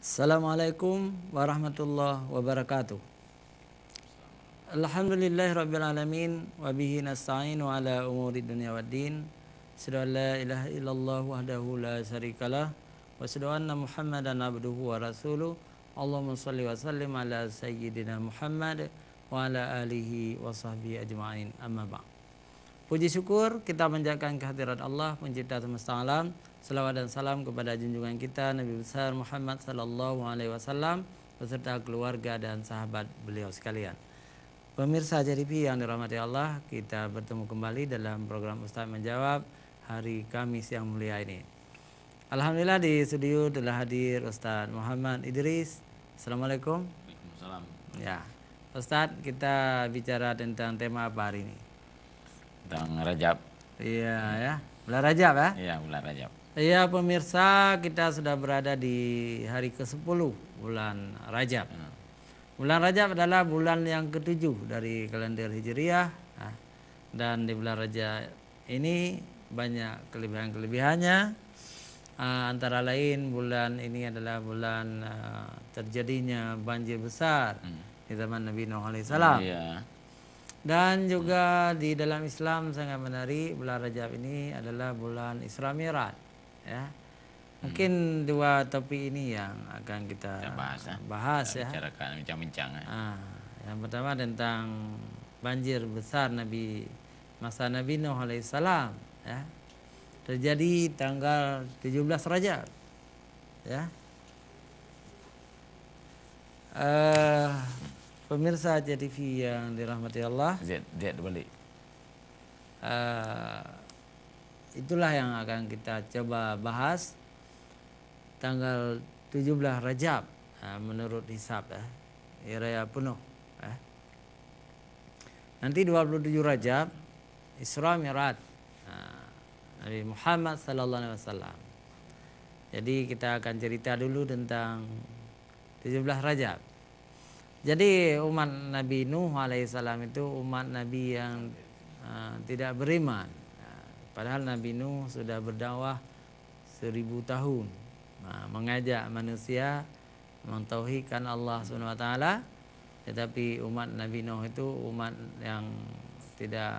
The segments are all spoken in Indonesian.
السلام عليكم ورحمة الله وبركاته الحمد لله رب العالمين وبه نستعين على أمور الدنيا والدين أشهد أن لا إله إلا الله وحده لا شريك له وأشهد أن محمدا عبده ورسوله اللهم صل وسلم على سيدنا محمد وعلى آله وصحبه أجمعين أما بعد Puji syukur kita menjalankan kehadiran Allah pencipta semesta alam. Selawat dan salam kepada junjungan kita Nabi besar Muhammad sallallahu alaihi wasallam beserta keluarga dan sahabat beliau sekalian. Pemirsa JDP yang dirahmati Allah, kita bertemu kembali dalam program Ustaz Menjawab hari Kamis yang mulia ini. Alhamdulillah di studio telah hadir Ustaz Muhammad Idris. Assalamualaikum. Waalaikumsalam. Ya. Ustaz, kita bicara tentang tema apa hari ini? tentang Rajab. Iya ya, bulan Rajab ya? Iya, bulan Rajab. Iya pemirsa, kita sudah berada di hari ke-10 bulan Rajab. Hmm. Bulan Rajab adalah bulan yang ketujuh dari kalender Hijriah. Ya. dan di bulan Rajab ini banyak kelebihan-kelebihannya. Ah, antara lain bulan ini adalah bulan ah, terjadinya banjir besar hmm. di zaman Nabi Nuh alaihissalam. Iya. Dan juga di dalam Islam sangat menarik bulan Rajab ini adalah bulan Isra Mi'raj ya. Hmm. Mungkin hmm. dua topik ini yang akan kita, kita bahas, ya. bahas ya. Bicarakan bincang-bincang. Ya. Ah, yang pertama tentang banjir besar Nabi masa Nabi Nuh alaihissalam ya. Terjadi tanggal 17 Rajab. Ya. Uh, Pemirsa JTV yang dirahmati Allah. Zed, balik. Uh, itulah yang akan kita coba bahas tanggal 17 Rajab uh, menurut hisab ya. Uh, eh, Raya penuh. Uh. Nanti 27 Rajab Isra Mi'raj uh, Nabi Muhammad sallallahu alaihi wasallam. Jadi kita akan cerita dulu tentang 17 Rajab. Jadi umat Nabi Nuh alaihissalam itu umat Nabi yang uh, tidak beriman. Nah, padahal Nabi Nuh sudah berdakwah seribu tahun, nah, mengajak manusia mentauhidkan Allah swt. Tetapi umat Nabi Nuh itu umat yang tidak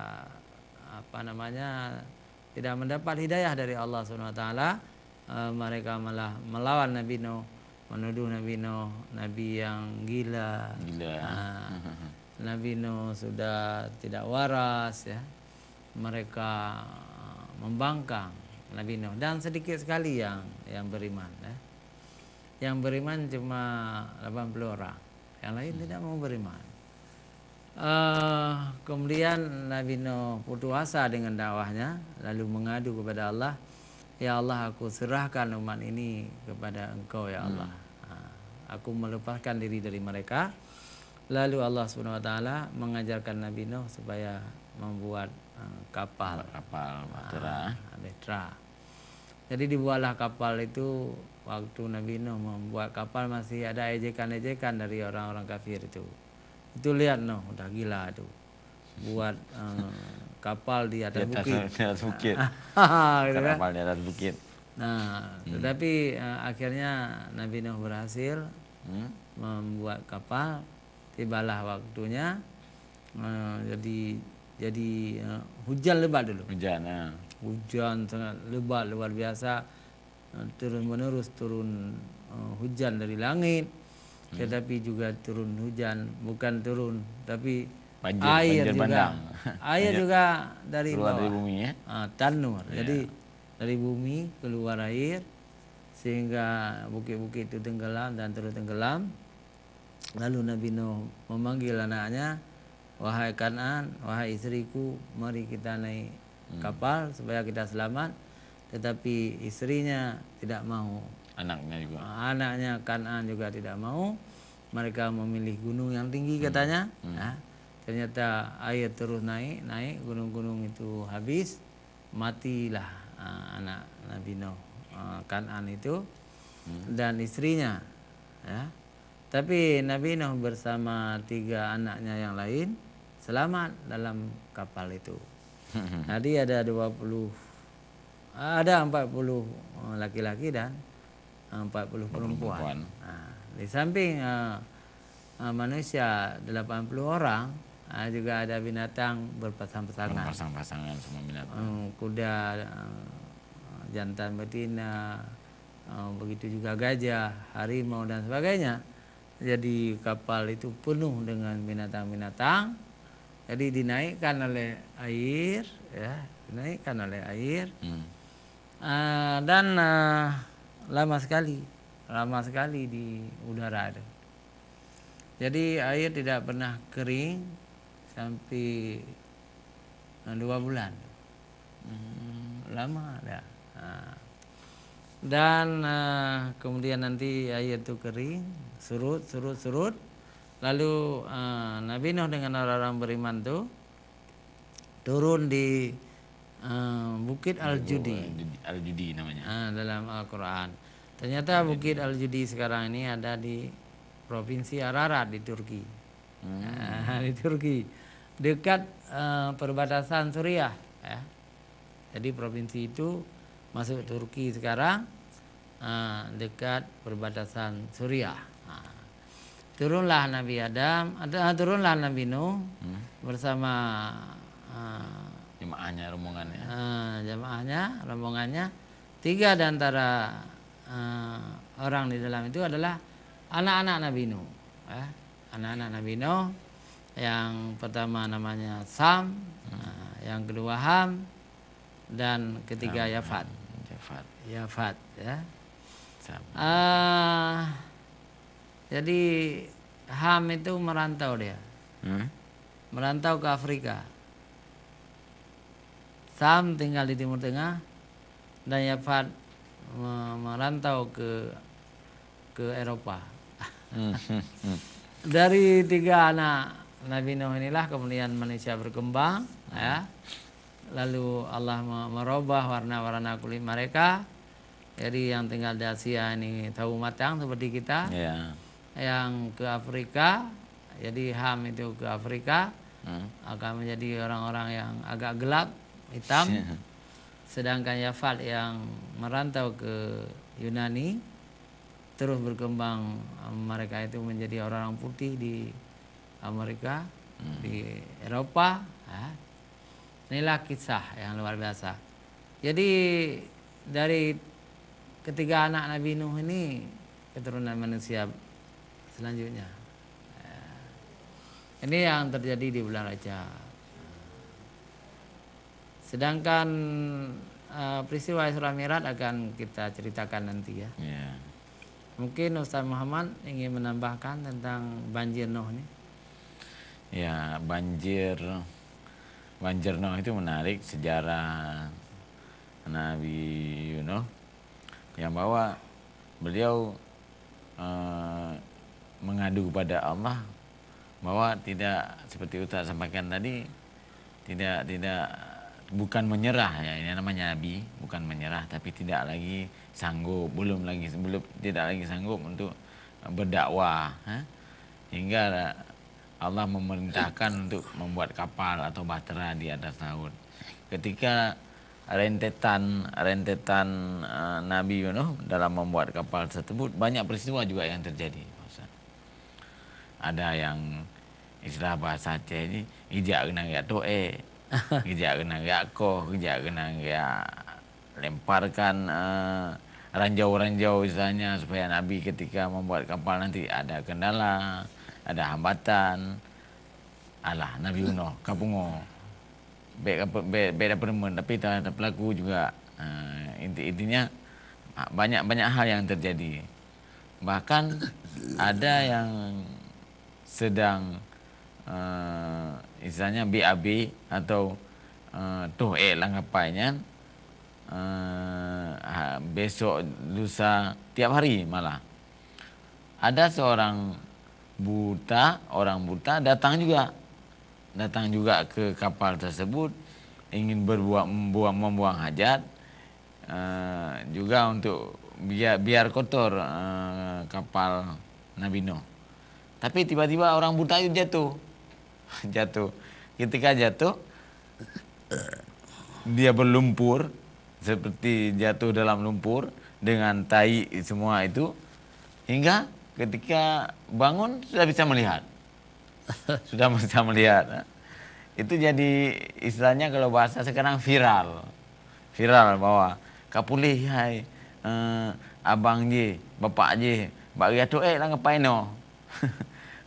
apa namanya tidak mendapat hidayah dari Allah swt. Uh, eh, mereka malah melawan Nabi Nuh menuduh Nabi Nuh Nabi yang gila, gila. Ha, ah, Nabi Nuh sudah tidak waras ya mereka membangkang Nabi Nuh dan sedikit sekali yang yang beriman ya yang beriman cuma 80 orang yang lain hmm. tidak mau beriman uh, kemudian Nabi Nuh putus asa dengan dakwahnya lalu mengadu kepada Allah ya Allah aku serahkan umat ini kepada engkau ya Allah aku melepaskan diri dari mereka lalu Allah Subhanahu wa taala mengajarkan Nabi Nuh supaya membuat eh, kapal kapal Matra ah, Matra jadi dibuatlah kapal itu waktu Nabi Nuh membuat kapal masih ada ejekan-ejekan dari orang-orang kafir itu itu lihat Nuh udah gila itu. buat eh, kapal di atas, bukit, di atas bukit. Gitu kapal kan? di atas bukit Nah, hmm. tetapi uh, akhirnya Nabi Nuh berhasil membuat kapal tibalah waktunya eh, jadi jadi eh, hujan lebat dulu hujan ya hujan sangat lebat luar biasa eh, turun menerus turun hujan dari langit hmm. tetapi juga turun hujan bukan turun tapi banjir, air banjir juga bandang. air banjir juga dari bawah. dari bumi ya ah, tanur yeah. jadi dari bumi keluar air sehingga bukit-bukit itu tenggelam dan terus tenggelam. Lalu Nabi Nuh memanggil anaknya, wahai kanan, wahai istriku, mari kita naik hmm. kapal supaya kita selamat. Tetapi istrinya tidak mau. Anaknya juga. Ah, anaknya kanan juga tidak mau. Mereka memilih gunung yang tinggi hmm. katanya. Hmm. Nah, ternyata air terus naik, naik gunung-gunung itu habis, matilah ah, anak Nabi Nuh. Eh, Kanan itu hmm. dan istrinya ya. Tapi Nabi Nuh bersama tiga anaknya yang lain selamat dalam kapal itu. Tadi hmm. ada ada 20 ada 40 laki-laki dan 40 eh, perempuan. perempuan. Nah, di samping uh, uh, manusia 80 orang uh, juga ada binatang berpasang-pasangan. Berpasang-pasangan semua binatang. kuda jantan betina, eh, begitu juga gajah, harimau dan sebagainya. Jadi kapal itu penuh dengan binatang-binatang. Jadi dinaikkan oleh air, ya, dinaikkan oleh air. Hmm. Uh, dan uh, lama sekali, lama sekali di udara itu. Jadi air tidak pernah kering sampai dua bulan. Hmm, lama dah. Nah. dan uh, kemudian nanti air itu kering, surut, surut, surut. Lalu uh, Nabi Nuh dengan orang-orang beriman itu turun di uh, Bukit Al-Judi. Al-Judi namanya. Uh, dalam Al-Quran. Ternyata Al Bukit Al-Judi sekarang ini ada di Provinsi Ararat di Turki. Hmm. Uh, di Turki. Dekat uh, perbatasan Suriah. Ya. Jadi provinsi itu masuk Turki sekarang ah, dekat perbatasan Suriah. Ah. turunlah Nabi Adam, ah, turunlah Nabi Nuh hmm. bersama uh, jemaahnya rombongannya. Uh, jemaahnya rombongannya tiga di antara uh, orang di dalam itu adalah anak-anak Nabi Nuh. Eh, anak-anak Nabi Nuh yang pertama namanya Sam, hmm. yang kedua Ham, dan ketiga ya yafat. Yafat. Yafat ya. ya. ah jadi Ham itu merantau dia. Hmm? Merantau ke Afrika. Sam tinggal di Timur Tengah dan ya Yafat merantau ke ke Eropa. Hmm, hmm, Dari tiga anak Nabi Nuh inilah kemudian manusia berkembang ya lalu Allah merubah warna-warna kulit mereka jadi yang tinggal di Asia ini tahu matang seperti kita yeah. yang ke Afrika jadi Ham itu ke Afrika hmm. akan menjadi orang-orang yang agak gelap hitam iya. sedangkan Yafat yang merantau ke Yunani terus berkembang eh, mereka itu menjadi orang orang putih di Amerika hmm. di Eropa ah, Inilah kisah yang luar biasa. Jadi dari ketiga anak Nabi Nuh ini keturunan manusia selanjutnya. Eh, ini yang terjadi di bulan Raja. Sedangkan eh, peristiwa Isra Mirat akan kita ceritakan nanti ya. Iya. Mungkin Ustaz Muhammad ingin menambahkan tentang banjir Nuh ini. Ya, banjir Wanjerno itu menarik sejarah Nabi Yuno yang bahwa beliau e, mengadu kepada Allah bahwa tidak seperti Uta sampaikan tadi tidak tidak bukan menyerah ya ini namanya Nabi bukan menyerah tapi tidak lagi sanggup belum lagi belum tidak lagi sanggup untuk berdakwah ha? hingga Allah memerintahkan untuk membuat kapal atau bahtera di atas laut. Ketika rentetan rentetan uh, Nabi Yunus dalam membuat kapal tersebut banyak peristiwa juga yang terjadi. Ada yang istilah bahasa Aceh ini ijak kena ya toe, ijak kena ya ko, ijak kena ya lemparkan ranjau eh, ranjau-ranjau istilahnya supaya Nabi ketika membuat kapal nanti ada kendala ada hambatan alah Nabi Uno kapungo be be be ada permen tapi tak ada pelaku juga eh, inti intinya ah, banyak banyak hal yang terjadi bahkan ada yang sedang uh, istilahnya BAB atau uh, tuh eh langkapainya eh, ha, besok lusa tiap hari malah ada seorang buta, orang buta datang juga. Datang juga ke kapal tersebut ingin berbuat membuang, membuang hajat e, juga untuk biar biar kotor e, kapal Nabi Nuh. Tapi tiba-tiba orang buta itu jatuh. jatuh. Ketika jatuh dia berlumpur seperti jatuh dalam lumpur dengan tai semua itu hingga ketika bangun sudah bisa melihat. sudah bisa melihat. Eh. Itu jadi istilahnya kalau bahasa sekarang viral. Viral bahwa kapulih hai eh, abang je, bapak je, Mbak Ria tu eh lah ngapain no. Oh?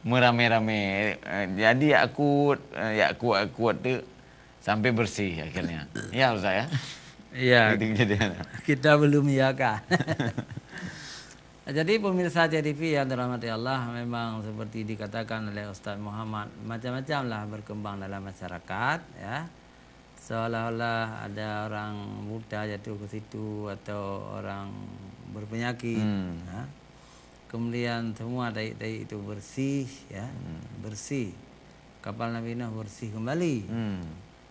Merame-rame. Eh, jadi aku ya aku aku tu sampai bersih akhirnya. Iya, ya saya ya. Ya. Kita belum ya kak. Jadi pemirsa CTV yang dirahmati Allah memang seperti dikatakan oleh Ustaz Muhammad macam-macam lah berkembang dalam masyarakat ya seolah-olah ada orang muda jatuh ke situ atau orang berpenyakit hmm. ya. kemudian semua dai-dai itu bersih ya hmm. bersih kapal Nabi Nuh bersih kembali hmm.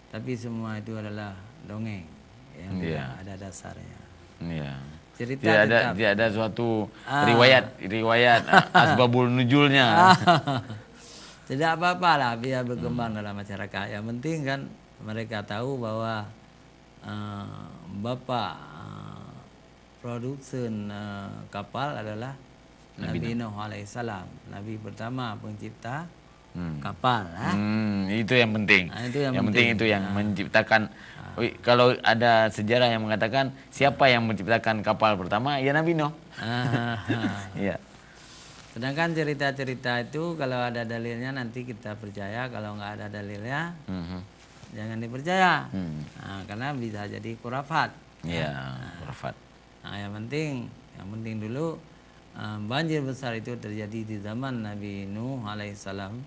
tapi semua itu adalah dongeng yang yeah. ada dasarnya yeah cerita tidak ada tetap. tidak ada suatu ah. riwayat riwayat asbabul nujulnya ah. tidak apa-apa lah biar berkembang hmm. dalam masyarakat yang penting kan mereka tahu bahwa uh, bapak uh, produsen uh, kapal adalah Nabi, Nabi Nuh alaihissalam Nabi pertama pencipta hmm. kapal. Hmm, itu yang penting. Nah, itu yang, yang penting. penting itu yang nah. menciptakan. Ah. Wih, kalau ada sejarah yang mengatakan siapa yang menciptakan kapal pertama, ya Nabi Nuh. Ah, ah, iya. Sedangkan cerita-cerita itu kalau ada dalilnya nanti kita percaya, kalau nggak ada dalilnya mm -hmm. jangan dipercaya, mm. nah, karena bisa jadi kurafat. Iya, yeah, nah, kurafat. Nah, yang penting, yang penting dulu banjir besar itu terjadi di zaman Nabi Nuh alaihissalam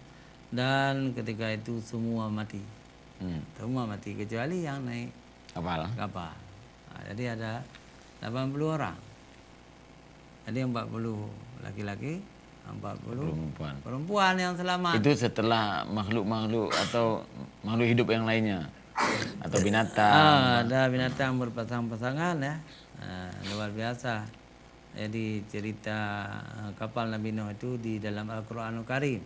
dan ketika itu semua mati hmm. semua mati kecuali yang naik kapal kapal nah, jadi ada 80 orang jadi 40 laki-laki 40 perempuan. perempuan yang selamat itu setelah makhluk-makhluk atau makhluk hidup yang lainnya atau binatang ah, ada binatang berpasang-pasangan ya nah, luar biasa jadi cerita kapal Nabi Nuh itu di dalam Al-Quranul Karim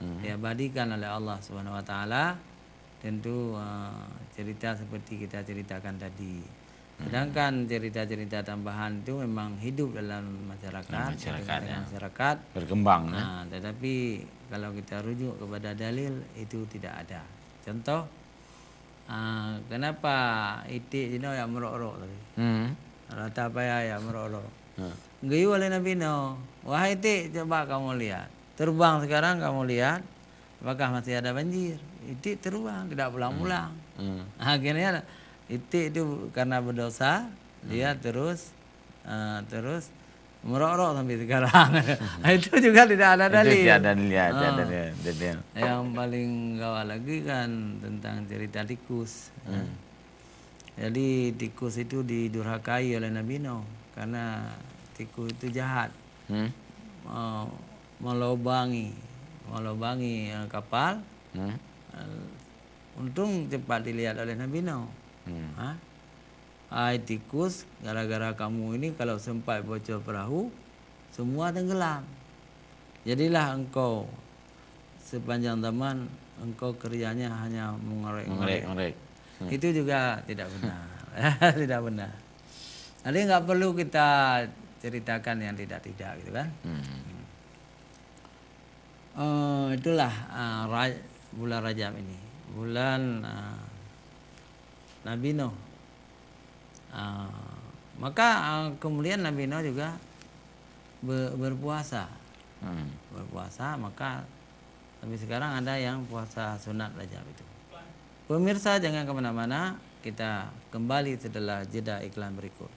hmm. diabadikan oleh Allah Subhanahu wa taala tentu uh, cerita seperti kita ceritakan tadi. Sedangkan cerita-cerita tambahan itu memang hidup dalam masyarakat, masyarakat, ya. masyarakat berkembang. Ya. Nah, ya. tetapi kalau kita rujuk kepada dalil itu tidak ada. Contoh, uh, kenapa itik dino yang merok-rok tadi? Hmm. Rata payah yang merok-rok. Hmm. Gayu oleh Nabi no, wahai itik coba kamu lihat Terbang sekarang kamu lihat apakah masih ada banjir? itu terbang tidak pulang-pulang. Hmm. Hmm. Akhirnya itik itu karena berdosa hmm. dia terus uh, terus merorok sampai sekarang. itu juga tidak ada dalil. tidak ada ah. dalil, tidak ada dalil. Yang paling gawat lagi kan tentang cerita tikus. Hmm. Ah. Jadi tikus itu didurhakai oleh Nabi Nuh karena tikus itu jahat. Hmm melobangi melobangi eh, kapal hmm. Eh, untung cepat dilihat oleh Nabi Nuh hmm. ha? Ah, Hai tikus gara-gara kamu ini kalau sempat bocor perahu semua tenggelam jadilah engkau sepanjang zaman engkau kerjanya hanya mengorek-ngorek hmm. itu juga tidak benar tidak benar Nanti nggak perlu kita ceritakan yang tidak tidak gitu kan hmm uh, itulah uh, eh, Raj, bulan Rajab ini bulan uh, Nabi Nuh uh, maka uh, kemudian Nabi Nuh juga ber, berpuasa hmm. berpuasa maka tapi sekarang ada yang puasa sunat Rajab itu pemirsa jangan kemana-mana kita kembali setelah jeda iklan berikut